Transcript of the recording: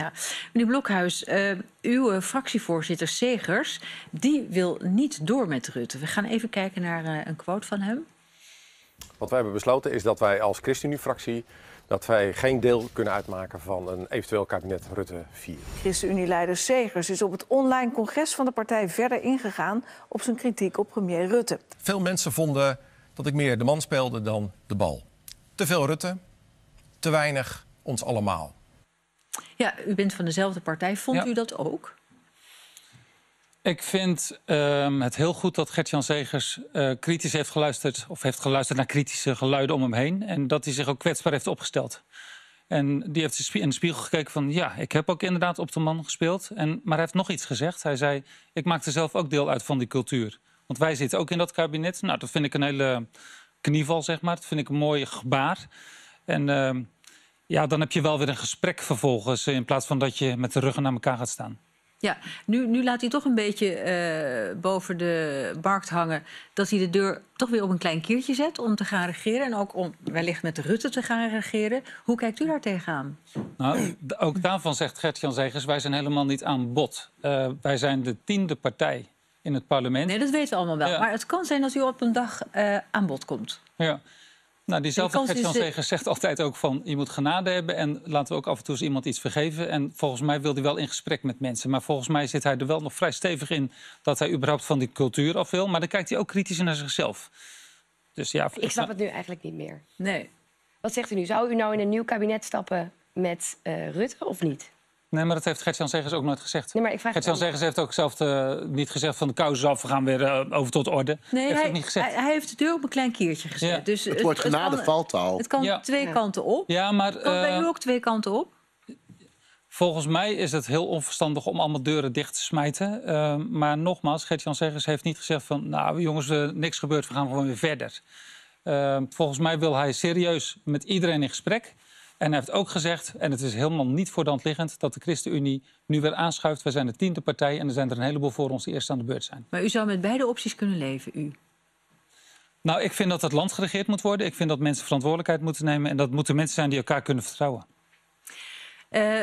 Ja. Meneer Blokhuis, eh, uw eh, fractievoorzitter Segers, die wil niet door met Rutte. We gaan even kijken naar eh, een quote van hem. Wat wij hebben besloten is dat wij als ChristenUnie-fractie dat wij geen deel kunnen uitmaken van een eventueel kabinet Rutte 4. ChristenUnie-leider Segers is op het online congres van de partij verder ingegaan op zijn kritiek op premier Rutte. Veel mensen vonden dat ik meer de man speelde dan de bal. Te veel Rutte, te weinig ons allemaal. Ja, u bent van dezelfde partij. Vond u dat ook? Ik vind ehm, het heel goed dat Gert-Jan Zegers eh, kritisch heeft geluisterd... of heeft geluisterd naar kritische geluiden om hem heen... en dat hij zich ook kwetsbaar heeft opgesteld. En die heeft in de spiegel gekeken van... ja, ik heb ook inderdaad op de man gespeeld. En, maar hij heeft nog iets gezegd. Hij zei, ik maakte zelf ook deel uit van die cultuur. Want wij zitten ook in dat kabinet. Nou, dat vind ik een hele knieval, zeg maar. Dat vind ik een mooi gebaar. En... Ehm, ja, dan heb je wel weer een gesprek vervolgens eh, in plaats van dat je met de ruggen naar elkaar gaat staan. Ja, nu, nu laat hij toch een beetje eh, boven de markt hangen dat hij de deur toch weer op een klein kiertje zet om te gaan regeren. En ook om wellicht met Rutte te gaan regeren. Hoe kijkt u daar tegenaan? Nou, ook daarvan zegt Gertjan jan Zegers, wij zijn helemaal niet aan bod. Eh, wij zijn de tiende partij in het parlement. Nee, dat weten we allemaal wel. Maar het kan zijn dat u op een dag aan bod komt. Ja. Nou, diezelfde gert zegt altijd ook van... je moet genade hebben en laten we ook af en toe eens iemand iets vergeven. En volgens mij wil hij wel in gesprek met mensen. Maar volgens mij zit hij er wel nog vrij stevig in... dat hij überhaupt van die cultuur af wil. Maar dan kijkt hij ook kritisch naar zichzelf. Dus ja, ik snap het nu eigenlijk niet meer. Nee. Wat zegt u nu? Zou u nou in een nieuw kabinet stappen met eh, Rutte of niet? Nee, maar dat heeft Gertjan Zegers ook nooit gezegd. Gertjan Zegers heeft ook zelf eh, niet gezegd van de kous is af, we gaan weer eh, over tot orde. Nee, heeft hij, niet gezegd. Hij, hij, heeft de deur op een klein keertje gezet. Dus het, wordt genade Het kan twee kanten op. Ja, maar, kan bij eh, u ook twee kanten op? Volgens mij is het heel onverstandig om allemaal deuren dicht te smijten. maar nogmaals, Gertjan Zegers heeft niet gezegd van... nou jongens, niks gebeurt, we gaan gewoon weer verder. volgens mij wil hij serieus met iedereen in gesprek... En hij heeft ook gezegd, en het is helemaal niet voor de hand liggend, dat de ChristenUnie nu weer aanschuift. We zijn de tiende partij en er zijn er een heleboel voor ons die eerst aan de beurt zijn. Maar u zou met beide opties kunnen leven, u? Nou, ik vind dat het land geregeerd moet worden. Ik vind dat mensen verantwoordelijkheid moeten nemen. En dat moeten mensen zijn die elkaar kunnen vertrouwen. Eh,